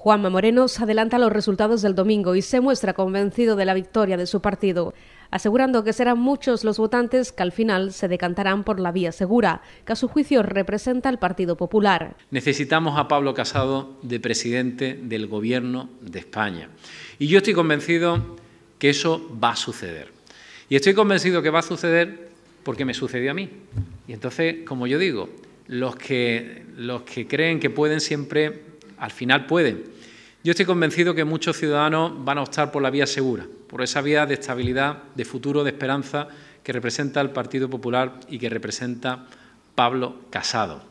Juanma Moreno se adelanta los resultados del domingo y se muestra convencido de la victoria de su partido, asegurando que serán muchos los votantes que al final se decantarán por la vía segura, que a su juicio representa el Partido Popular. Necesitamos a Pablo Casado de presidente del Gobierno de España. Y yo estoy convencido que eso va a suceder. Y estoy convencido que va a suceder porque me sucedió a mí. Y entonces, como yo digo, los que, los que creen que pueden siempre al final puede. Yo estoy convencido que muchos ciudadanos van a optar por la vía segura, por esa vía de estabilidad, de futuro, de esperanza que representa el Partido Popular y que representa Pablo Casado.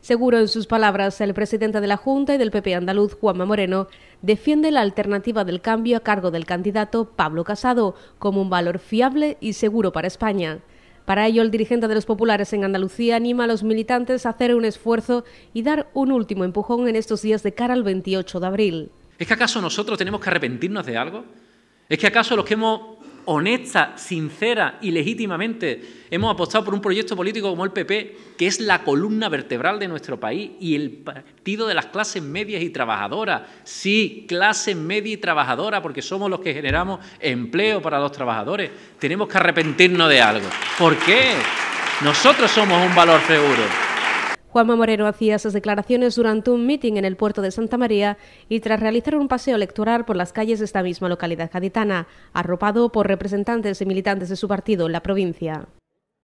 Seguro en sus palabras, el presidente de la Junta y del PP andaluz, Juanma Moreno, defiende la alternativa del cambio a cargo del candidato Pablo Casado como un valor fiable y seguro para España. Para ello, el dirigente de los populares en Andalucía anima a los militantes a hacer un esfuerzo y dar un último empujón en estos días de cara al 28 de abril. ¿Es que acaso nosotros tenemos que arrepentirnos de algo? ¿Es que acaso los que hemos honesta, sincera y legítimamente hemos apostado por un proyecto político como el PP, que es la columna vertebral de nuestro país y el partido de las clases medias y trabajadoras. Sí, clase media y trabajadora, porque somos los que generamos empleo para los trabajadores. Tenemos que arrepentirnos de algo. ¿Por qué? Nosotros somos un valor seguro. Juanma Moreno hacía esas declaraciones durante un mitin en el puerto de Santa María y tras realizar un paseo electoral por las calles de esta misma localidad gaditana, arropado por representantes y militantes de su partido en la provincia.